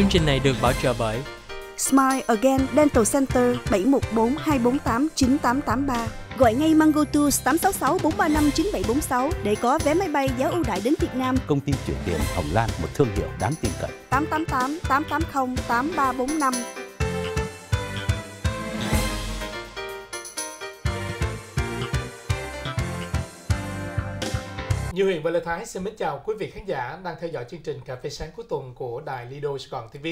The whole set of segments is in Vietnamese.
Chương trình này được bảo trợ bởi Smile Again Dental Center 714 248 9883. Gọi ngay Mango Tours 866 435 9746 để có vé máy bay giá ưu đãi đến Việt Nam. Công ty chuyển tiền Hồng Lan, một thương hiệu đáng tin cậy. 888 880 8345 Như Huyền và Lê Thái xin mến chào quý vị khán giả đang theo dõi chương trình Cà phê sáng cuối tuần của đài Lido Sài Gòn TV.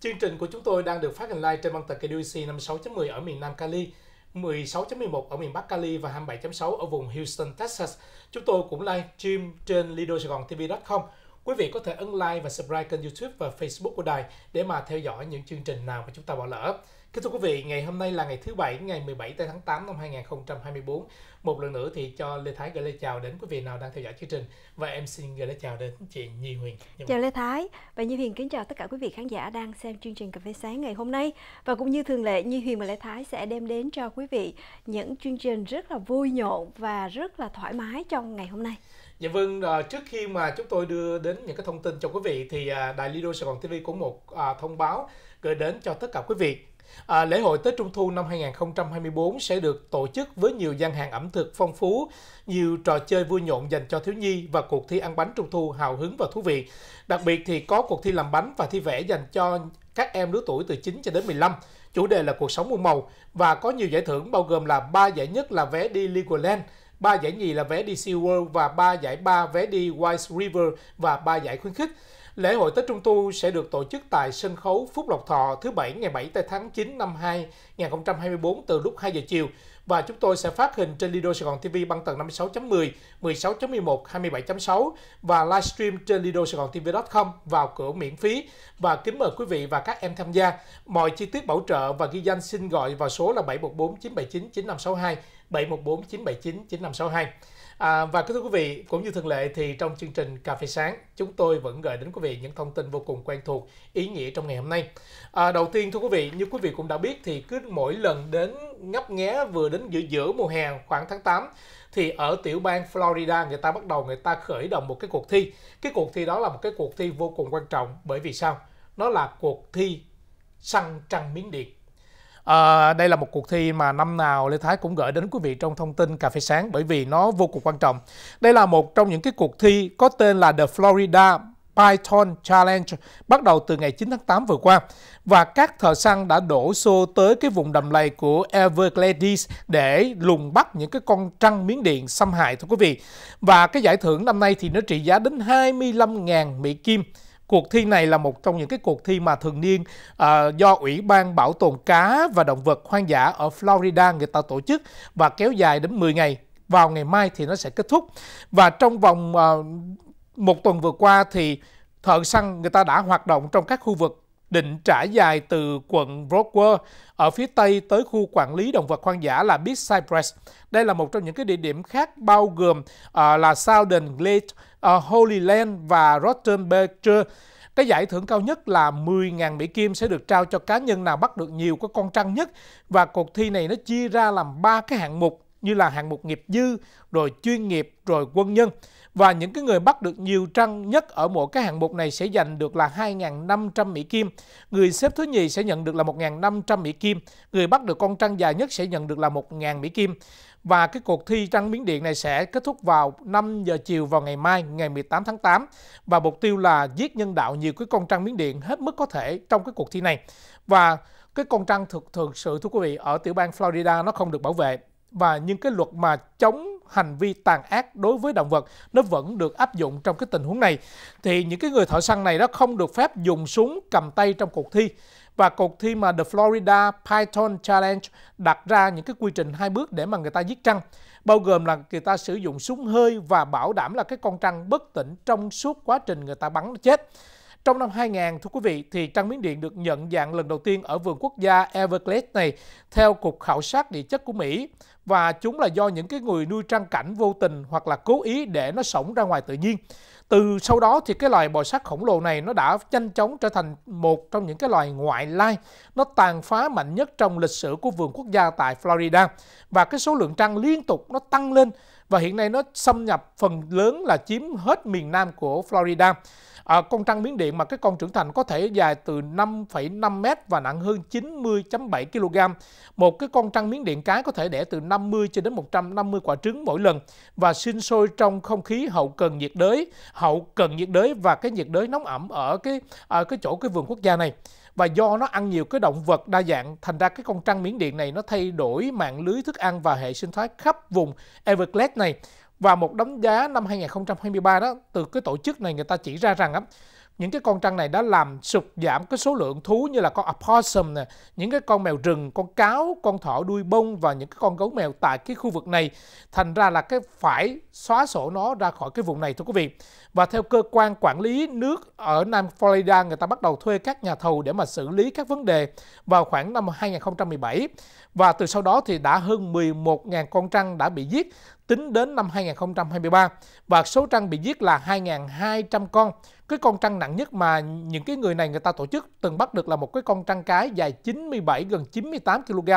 Chương trình của chúng tôi đang được phát hành live trên băng tần KDUC 56.10 ở miền Nam Cali, 16.11 ở miền Bắc Cali và 27.6 ở vùng Houston, Texas. Chúng tôi cũng live stream trên lidosaigontv.com. Quý vị có thể ấn like và subscribe kênh YouTube và Facebook của đài để mà theo dõi những chương trình nào mà chúng ta bỏ lỡ. Kính thưa quý vị, ngày hôm nay là ngày thứ Bảy, ngày 17 tháng 8 năm 2024. Một lần nữa thì cho Lê Thái gửi lời chào đến quý vị nào đang theo dõi chương trình và em xin gửi lời chào đến chị Nhi Huyền. Dạ vâng. chào Lê Thái và Nhi Huyền kính chào tất cả quý vị khán giả đang xem chương trình Cà phê sáng ngày hôm nay. Và cũng như thường lệ, Nhi Huyền và Lê Thái sẽ đem đến cho quý vị những chương trình rất là vui nhộn và rất là thoải mái trong ngày hôm nay. Dạ vâng, à, trước khi mà chúng tôi đưa đến những cái thông tin cho quý vị thì à, Đài Lido Sài Gòn TV có một à, thông báo gửi đến cho tất cả quý vị À, lễ hội Tết Trung Thu năm 2024 sẽ được tổ chức với nhiều gian hàng ẩm thực phong phú, nhiều trò chơi vui nhộn dành cho thiếu nhi và cuộc thi ăn bánh Trung Thu hào hứng và thú vị. Đặc biệt thì có cuộc thi làm bánh và thi vẽ dành cho các em lứa tuổi từ 9 cho đến 15. Chủ đề là cuộc sống muôn màu và có nhiều giải thưởng bao gồm là 3 giải nhất là vé đi Legoland, 3 giải nhì là vé đi SeaWorld và 3 giải 3 vé đi Wise River và 3 giải khuyến khích. Lễ hội Tết Trung Thu sẽ được tổ chức tại sân khấu Phúc Lộc Thọ thứ Bảy ngày 7 tháng 9 năm 2024 từ lúc 2 giờ chiều và chúng tôi sẽ phát hình trên Lido Sài Gòn TV băng tần 56.10, 16.11, 27.6 và livestream trên lido Sài Gòn tv com vào cửa miễn phí và kính mời quý vị và các em tham gia. Mọi chi tiết bảo trợ và ghi danh xin gọi vào số là 714 979 9562, 714 979 9562. À, và thưa quý vị, cũng như thường lệ thì trong chương trình Cà phê sáng, chúng tôi vẫn gửi đến quý vị những thông tin vô cùng quen thuộc, ý nghĩa trong ngày hôm nay. À, đầu tiên thưa quý vị, như quý vị cũng đã biết thì cứ mỗi lần đến ngấp nghé vừa đến giữa giữa mùa hè khoảng tháng 8 thì ở tiểu bang Florida người ta bắt đầu người ta khởi động một cái cuộc thi. Cái cuộc thi đó là một cái cuộc thi vô cùng quan trọng bởi vì sao? Nó là cuộc thi săn trăng miếng điện À, đây là một cuộc thi mà năm nào Lê Thái cũng gửi đến quý vị trong thông tin cà phê sáng bởi vì nó vô cùng quan trọng. Đây là một trong những cái cuộc thi có tên là The Florida Python Challenge bắt đầu từ ngày 9 tháng 8 vừa qua và các thợ săn đã đổ xô tới cái vùng đầm lầy của Everglades để lùng bắt những cái con trăng miếng điện xâm hại thưa quý vị. Và cái giải thưởng năm nay thì nó trị giá đến 25.000 Mỹ Kim Cuộc thi này là một trong những cái cuộc thi mà thường niên à, do Ủy ban Bảo tồn cá và động vật hoang dã ở Florida người ta tổ chức và kéo dài đến 10 ngày. Vào ngày mai thì nó sẽ kết thúc. Và trong vòng à, một tuần vừa qua thì thợ săn người ta đã hoạt động trong các khu vực định trải dài từ quận Brockwell ở phía Tây tới khu quản lý động vật hoang dã là Big Cypress. Đây là một trong những cái địa điểm khác bao gồm uh, là Southern Glade uh, Holy Land và Rottenberger. Cái giải thưởng cao nhất là 10.000 Mỹ Kim sẽ được trao cho cá nhân nào bắt được nhiều cái con trăng nhất. Và cuộc thi này nó chia ra làm ba cái hạng mục như là hạng mục nghiệp dư, rồi chuyên nghiệp, rồi quân nhân. Và những cái người bắt được nhiều trăng nhất ở mỗi cái hạng mục này sẽ giành được là 2.500 Mỹ Kim. Người xếp thứ nhì sẽ nhận được là 1.500 Mỹ Kim. Người bắt được con trăng dài nhất sẽ nhận được là 1.000 Mỹ Kim. Và cái cuộc thi trăng miếng điện này sẽ kết thúc vào 5 giờ chiều vào ngày mai, ngày 18 tháng 8. Và mục tiêu là giết nhân đạo nhiều cái con trăng miếng điện hết mức có thể trong cái cuộc thi này. Và cái con trăng thực thực sự thưa quý vị ở tiểu bang Florida nó không được bảo vệ và những cái luật mà chống hành vi tàn ác đối với động vật nó vẫn được áp dụng trong cái tình huống này thì những cái người thợ săn này đó không được phép dùng súng cầm tay trong cuộc thi và cuộc thi mà The Florida Python Challenge đặt ra những cái quy trình hai bước để mà người ta giết trăng bao gồm là người ta sử dụng súng hơi và bảo đảm là cái con trăng bất tỉnh trong suốt quá trình người ta bắn nó chết trong năm 2000, thưa quý vị, thì trăng miếng điện được nhận dạng lần đầu tiên ở vườn quốc gia Everglades này theo Cục Khảo sát Địa chất của Mỹ và chúng là do những cái người nuôi trăng cảnh vô tình hoặc là cố ý để nó sống ra ngoài tự nhiên. Từ sau đó thì cái loài bò sát khổng lồ này nó đã nhanh chóng trở thành một trong những cái loài ngoại lai nó tàn phá mạnh nhất trong lịch sử của vườn quốc gia tại Florida và cái số lượng trăng liên tục nó tăng lên và hiện nay nó xâm nhập phần lớn là chiếm hết miền nam của Florida. À, con trăng miến điện mà cái con trưởng thành có thể dài từ 5,5 mét và nặng hơn 90.7 kg. Một cái con trăng miếng điện cái có thể đẻ từ 50 cho đến 150 quả trứng mỗi lần và sinh sôi trong không khí hậu cần nhiệt đới, hậu cần nhiệt đới và cái nhiệt đới nóng ẩm ở cái ở à, cái chỗ cái vườn quốc gia này và do nó ăn nhiều cái động vật đa dạng thành ra cái con trăng Miến Điện này nó thay đổi mạng lưới thức ăn và hệ sinh thái khắp vùng Everglades này và một đánh giá năm 2023 đó từ cái tổ chức này người ta chỉ ra rằng á những cái con trăn này đã làm sụt giảm cái số lượng thú như là con opossum nè, những cái con mèo rừng, con cáo, con thỏ đuôi bông và những cái con gấu mèo tại cái khu vực này. Thành ra là cái phải xóa sổ nó ra khỏi cái vùng này thưa quý vị. Và theo cơ quan quản lý nước ở Nam Florida, người ta bắt đầu thuê các nhà thầu để mà xử lý các vấn đề vào khoảng năm 2017. Và từ sau đó thì đã hơn 11.000 con trăn đã bị giết tính đến năm 2023 và số trăn bị giết là 2.200 con cái con trăng nặng nhất mà những cái người này người ta tổ chức từng bắt được là một cái con trăng cái dài 97 gần 98 kg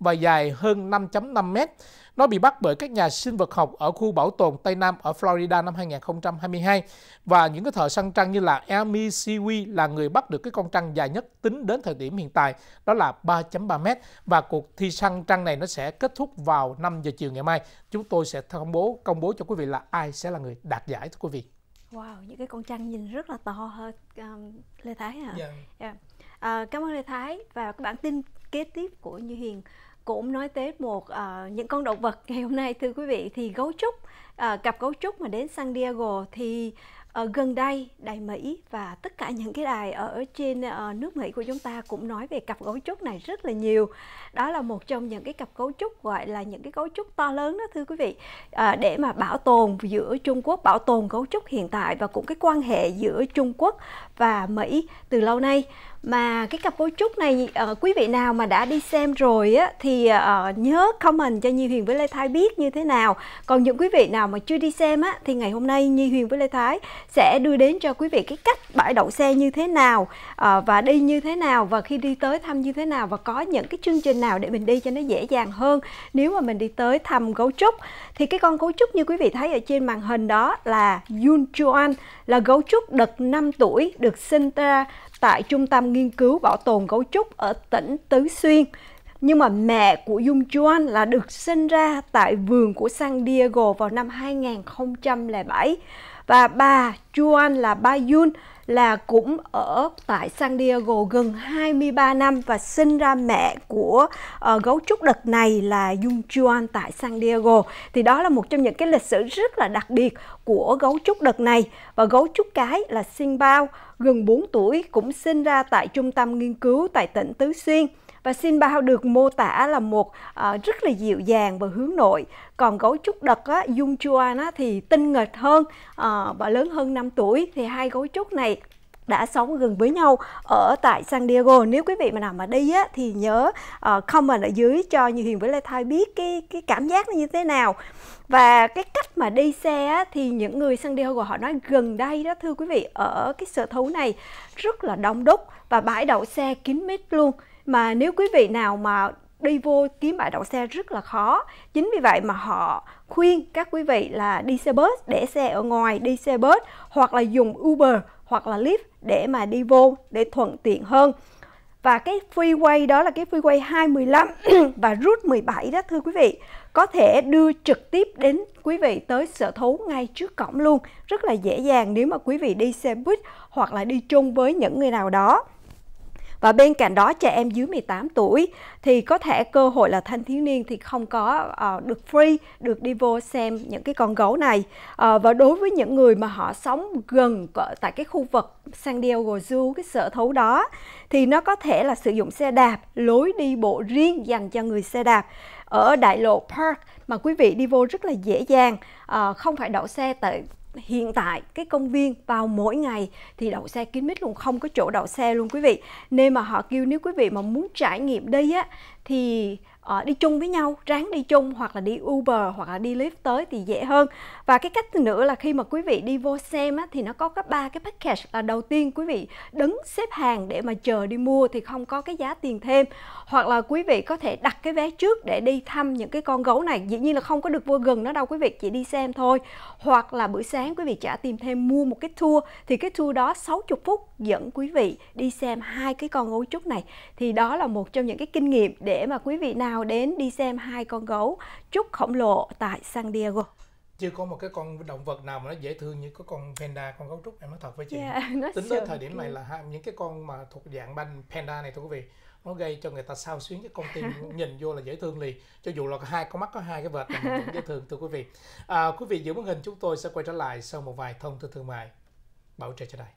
và dài hơn 5.5 mét. Nó bị bắt bởi các nhà sinh vật học ở khu bảo tồn Tây Nam ở Florida năm 2022 và những cái thợ săn trăng như là Amy Siwi là người bắt được cái con trăng dài nhất tính đến thời điểm hiện tại đó là 3.3 mét và cuộc thi săn trăng này nó sẽ kết thúc vào 5 giờ chiều ngày mai. Chúng tôi sẽ thông bố công bố cho quý vị là ai sẽ là người đạt giải thưa quý vị. Wow, những cái con trăng nhìn rất là to hơn um, Lê Thái hả? Yeah. Dạ. Yeah. Dạ. À, cảm ơn Lê Thái và cái bản tin kế tiếp của Như Hiền cũng nói tới một uh, những con động vật ngày hôm nay thưa quý vị thì gấu trúc uh, cặp gấu trúc mà đến San Diego thì uh, gần đây đài Mỹ và tất cả những cái đài ở trên uh, nước Mỹ của chúng ta cũng nói về cặp cấu trúc này rất là nhiều. Đó là một trong những cái cặp cấu trúc gọi là những cái cấu trúc to lớn đó thưa quý vị uh, để mà bảo tồn giữa Trung Quốc bảo tồn cấu trúc hiện tại và cũng cái quan hệ giữa Trung Quốc và Mỹ từ lâu nay mà cái cặp cấu trúc này ờ, quý vị nào mà đã đi xem rồi á thì ờ, nhớ comment cho Nhi Huyền với Lê Thái biết như thế nào. Còn những quý vị nào mà chưa đi xem á thì ngày hôm nay Nhi Huyền với Lê Thái sẽ đưa đến cho quý vị cái cách bãi đậu xe như thế nào ờ, và đi như thế nào và khi đi tới thăm như thế nào và có những cái chương trình nào để mình đi cho nó dễ dàng hơn. Nếu mà mình đi tới thăm gấu trúc thì cái con gấu trúc như quý vị thấy ở trên màn hình đó là Yun Chuan là gấu trúc đực 5 tuổi được sinh ra tại Trung tâm Nghiên cứu Bảo tồn cấu Trúc ở tỉnh Tứ Xuyên. Nhưng mà mẹ của Dung Chuan là được sinh ra tại vườn của San Diego vào năm 2007 và bà Juan là bà Yun là cũng ở tại San Diego gần 23 năm và sinh ra mẹ của uh, gấu trúc đực này là Jung Juan tại San Diego. Thì đó là một trong những cái lịch sử rất là đặc biệt của gấu trúc đực này và gấu trúc cái là sinh Bao gần 4 tuổi cũng sinh ra tại trung tâm nghiên cứu tại tỉnh Tứ Xuyên và Sin Bao được mô tả là một uh, rất là dịu dàng và hướng nội. Còn gấu trúc đực á, Dung Chuan á, thì tinh nghịch hơn uh, và lớn hơn 5 tuổi thì hai gấu trúc này đã sống gần với nhau ở tại San Diego nếu quý vị mà nào mà đi á thì nhớ uh, comment ở dưới cho như Hiền với Lê Thai biết cái cái cảm giác nó như thế nào và cái cách mà đi xe á, thì những người San Diego họ nói gần đây đó thưa quý vị ở cái sở thú này rất là đông đúc và bãi đậu xe kín mít luôn mà nếu quý vị nào mà đi vô kiếm bãi đậu xe rất là khó chính vì vậy mà họ khuyên các quý vị là đi xe bus để xe ở ngoài đi xe bus hoặc là dùng uber hoặc là lift để mà đi vô để thuận tiện hơn và cái freeway đó là cái freeway 215 và route 17 đó thưa quý vị có thể đưa trực tiếp đến quý vị tới sở thú ngay trước cổng luôn rất là dễ dàng nếu mà quý vị đi xe buýt hoặc là đi chung với những người nào đó và bên cạnh đó trẻ em dưới 18 tuổi thì có thể cơ hội là thanh thiếu niên thì không có uh, được free, được đi vô xem những cái con gấu này. Uh, và đối với những người mà họ sống gần tại cái khu vực San Diego Zoo, cái sở thú đó thì nó có thể là sử dụng xe đạp, lối đi bộ riêng dành cho người xe đạp ở đại lộ Park mà quý vị đi vô rất là dễ dàng à, không phải đậu xe tại hiện tại cái công viên vào mỗi ngày thì đậu xe kín mít luôn không có chỗ đậu xe luôn quý vị nên mà họ kêu nếu quý vị mà muốn trải nghiệm đây á thì uh, đi chung với nhau ráng đi chung hoặc là đi uber hoặc là đi lyft tới thì dễ hơn và cái cách nữa là khi mà quý vị đi vô xem á, thì nó có các ba cái package là đầu tiên quý vị đứng xếp hàng để mà chờ đi mua thì không có cái giá tiền thêm hoặc là quý vị có thể đặt cái vé trước để đi thăm những cái con gấu này dĩ nhiên là không có được vô gần nó đâu quý vị chỉ đi xem thôi hoặc là buổi sáng quý vị trả tiền thêm mua một cái tour thì cái tour đó 60 phút dẫn quý vị đi xem hai cái con gấu trúc này thì đó là một trong những cái kinh nghiệm để mà quý vị nào nào đến đi xem hai con gấu trúc khổng lồ tại San Diego chưa có một cái con động vật nào mà nó dễ thương như có con panda con gấu trúc em nói thật với chị yeah, tính tới thời điểm này là những cái con mà thuộc dạng banh panda này thưa quý vị nó gây cho người ta sao xuyến cái con tim nhìn vô là dễ thương liền cho dù là hai con mắt có hai cái vệt cũng dễ thương thưa quý vị à, quý vị giữ màn hình chúng tôi sẽ quay trở lại sau một vài thông tin thương mại bảo trợ cho đây